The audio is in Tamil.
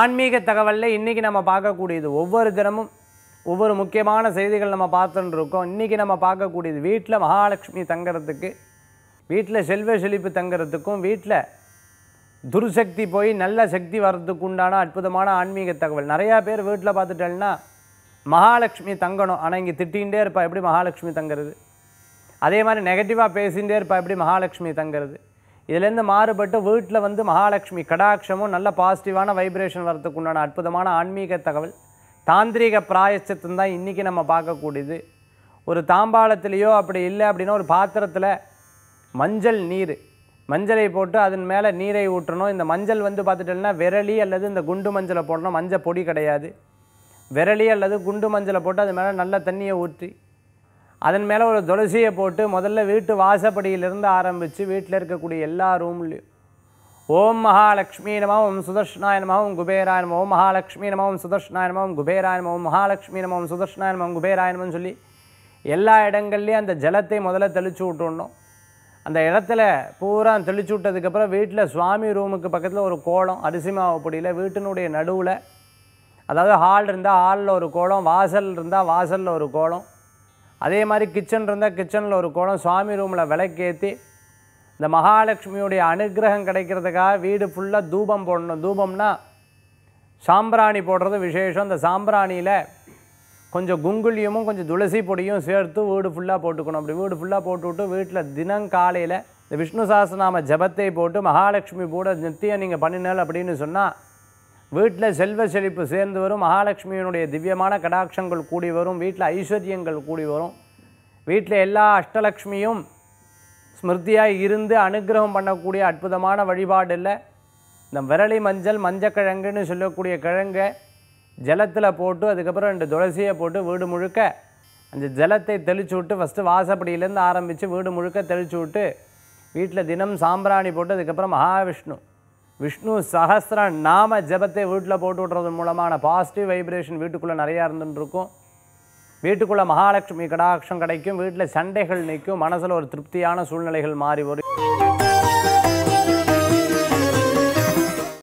ஆன்மீக தகவலில் இன்றைக்கி நம்ம பார்க்கக்கூடியது ஒவ்வொரு தினமும் ஒவ்வொரு முக்கியமான செய்திகள் நம்ம பார்த்துட்டு இருக்கோம் இன்றைக்கி நம்ம பார்க்கக்கூடியது வீட்டில் மகாலட்சுமி தங்கிறதுக்கு வீட்டில் செல்வ செழிப்பு தங்கிறதுக்கும் வீட்டில் துர்சக்தி போய் நல்ல சக்தி வர்றதுக்கு உண்டான அற்புதமான ஆன்மீக தகவல் நிறையா பேர் வீட்டில் பார்த்துட்டேன்னா மகாலட்சுமி தங்கணும் ஆனால் இங்கே திட்டிகிட்டே இருப்பா எப்படி மகாலட்சுமி தங்கிறது அதே மாதிரி நெகட்டிவாக பேசிகிட்டே இருப்பா எப்படி மகாலட்சுமி தங்கிறது இதுலேருந்து மாறுபட்டு வீட்டில் வந்து மகாலட்சுமி கடாட்சமும் நல்ல பாசிட்டிவான வைப்ரேஷன் வரத்துக்கு உண்டான அற்புதமான ஆன்மீக தகவல் தாந்திரிக பிராயச்சத்தம் தான் இன்றைக்கி நம்ம பார்க்கக்கூடியது ஒரு தாம்பாளத்துலேயோ அப்படி இல்லை அப்படின்னா ஒரு பாத்திரத்தில் மஞ்சள் நீர் மஞ்சளை போட்டு அதன் மேலே நீரை ஊற்றணும் இந்த மஞ்சள் வந்து பார்த்துட்டோம்னா விரலி அல்லது இந்த குண்டு மஞ்சளை போடணும் மஞ்சள் பொடி கிடையாது விரலி அல்லது குண்டு மஞ்சளை போட்டு அது மேலே நல்ல தண்ணியை ஊற்றி அதன் மேலே ஒரு துளசியை போட்டு முதல்ல வீட்டு வாசப்படியிலிருந்து ஆரம்பித்து வீட்டில் இருக்கக்கூடிய எல்லா ரூம்லேயும் ஓம் மகாலட்சுமி நமம் ஓம் சுதர்ஷனாய ஓம் மகாலட்சுமி நமம் ஓம் சுதர்ஷனாய நமம் மகாலட்சுமி நமம் ஓம் சுதர்ஷனாய சொல்லி எல்லா இடங்கள்லேயும் அந்த ஜலத்தை முதல்ல தெளிச்சு விட்டுடணும் அந்த இடத்துல பூரா தெளிச்சு விட்டதுக்கப்புறம் வீட்டில் சுவாமி ரூமுக்கு பக்கத்தில் ஒரு கோலம் அரிசி மாவு பொடியில் வீட்டினுடைய நடுவில் அதாவது ஹால் இருந்தால் ஹாலில் ஒரு கோலம் வாசல் இருந்தால் வாசலில் ஒரு கோலம் அதே மாதிரி கிச்சன் இருந்தால் கிச்சனில் ஒரு கோலம் சுவாமி ரூமில் விளக்கேற்றி இந்த மகாலட்சுமியுடைய அனுகிரகம் கிடைக்கிறதுக்காக வீடு ஃபுல்லாக தூபம் போடணும் தூபம்னா சாம்பிராணி போடுறது விசேஷம் இந்த சாம்பிராணியில் கொஞ்சம் குங்குலியமும் கொஞ்சம் துளசி பொடியும் சேர்த்து வீடு ஃபுல்லாக போட்டுக்கணும் அப்படி வீடு ஃபுல்லாக போட்டுவிட்டு வீட்டில் தினம் காலையில் இந்த விஷ்ணு சாஸ்திரநாம ஜபத்தை போட்டு மகாலட்சுமி கூட நித்தியம் நீங்கள் பண்ணினல் அப்படின்னு சொன்னால் வீட்டில் செல்வ செழிப்பு சேர்ந்து வரும் மகாலட்சுமியினுடைய திவ்யமான கடாட்சங்கள் கூடி வரும் வீட்டில் ஐஸ்வர்யங்கள் கூடி வரும் வீட்டில் எல்லா அஷ்டலக்ஷ்மியும் ஸ்மிருதியாக இருந்து அனுகிரகம் பண்ணக்கூடிய அற்புதமான வழிபாடு இல்லை இந்த விரலி மஞ்சள் மஞ்சக்கிழங்குன்னு சொல்லக்கூடிய கிழங்கை ஜலத்தில் போட்டு அதுக்கப்புறம் ரெண்டு துளசியை போட்டு வீடு முழுக்க அந்த ஜலத்தை தெளிச்சு விட்டு ஃபஸ்ட்டு வாசப்படியிலேருந்து ஆரம்பித்து வீடு முழுக்க தெளிச்சு விட்டு வீட்டில் தினம் சாம்பிராணி போட்டு அதுக்கப்புறம் மகாவிஷ்ணு விஷ்ணு சஹசிர நாம ஜபத்தை வீட்டில் போட்டு விட்றது மூலமான பாசிட்டிவ் வைப்ரேஷன் வீட்டுக்குள்ளே நிறையா இருந்துட்டுருக்கும் வீட்டுக்குள்ளே மகாலட்சுமி கடாட்சம் கிடைக்கும் வீட்டில் சண்டைகள் நிற்கும் மனசில் ஒரு திருப்தியான சூழ்நிலைகள் மாறி வரும்